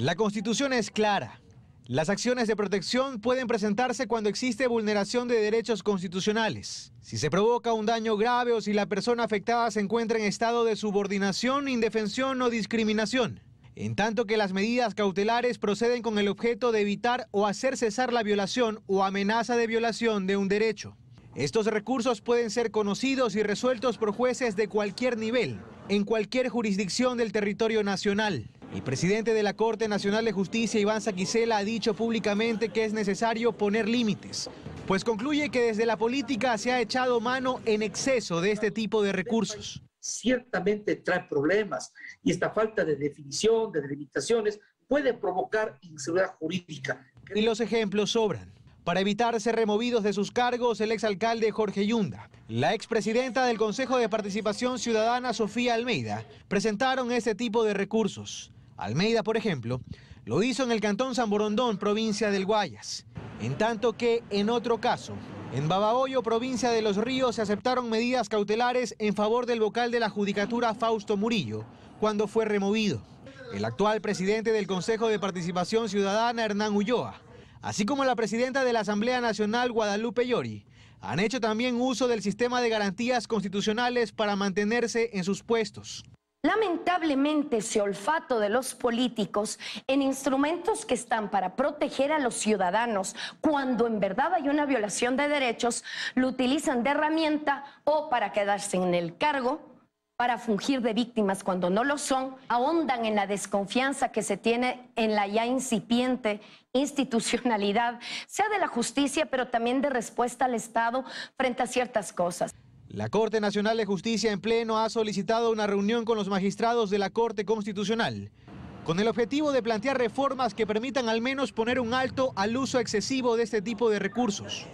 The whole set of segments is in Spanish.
La Constitución es clara. Las acciones de protección pueden presentarse cuando existe vulneración de derechos constitucionales, si se provoca un daño grave o si la persona afectada se encuentra en estado de subordinación, indefensión o discriminación. En tanto que las medidas cautelares proceden con el objeto de evitar o hacer cesar la violación o amenaza de violación de un derecho. Estos recursos pueden ser conocidos y resueltos por jueces de cualquier nivel, en cualquier jurisdicción del territorio nacional. El presidente de la Corte Nacional de Justicia, Iván Saquicela, ha dicho públicamente que es necesario poner límites, pues concluye que desde la política se ha echado mano en exceso de este tipo de recursos. Ciertamente trae problemas y esta falta de definición, de limitaciones, puede provocar inseguridad jurídica. Y los ejemplos sobran. Para evitar ser removidos de sus cargos, el exalcalde Jorge Yunda, la expresidenta del Consejo de Participación Ciudadana Sofía Almeida, presentaron este tipo de recursos. Almeida, por ejemplo, lo hizo en el cantón San Borondón, provincia del Guayas. En tanto que, en otro caso, en Babahoyo, provincia de Los Ríos, se aceptaron medidas cautelares en favor del vocal de la Judicatura Fausto Murillo, cuando fue removido. El actual presidente del Consejo de Participación Ciudadana, Hernán Ulloa, así como la presidenta de la Asamblea Nacional, Guadalupe Llori, han hecho también uso del sistema de garantías constitucionales para mantenerse en sus puestos. Lamentablemente ese olfato de los políticos en instrumentos que están para proteger a los ciudadanos cuando en verdad hay una violación de derechos, lo utilizan de herramienta o para quedarse en el cargo, para fungir de víctimas cuando no lo son, ahondan en la desconfianza que se tiene en la ya incipiente institucionalidad, sea de la justicia, pero también de respuesta al Estado frente a ciertas cosas. La Corte Nacional de Justicia en pleno ha solicitado una reunión con los magistrados de la Corte Constitucional con el objetivo de plantear reformas que permitan al menos poner un alto al uso excesivo de este tipo de recursos.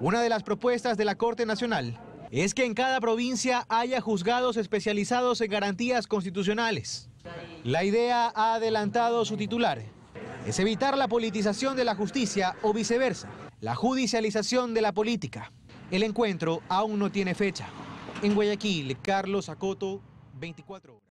Una de las propuestas de la Corte Nacional es que en cada provincia haya juzgados especializados en garantías constitucionales. La idea ha adelantado su titular. Es evitar la politización de la justicia o viceversa, la judicialización de la política. El encuentro aún no tiene fecha. En Guayaquil, Carlos Acoto, 24 horas.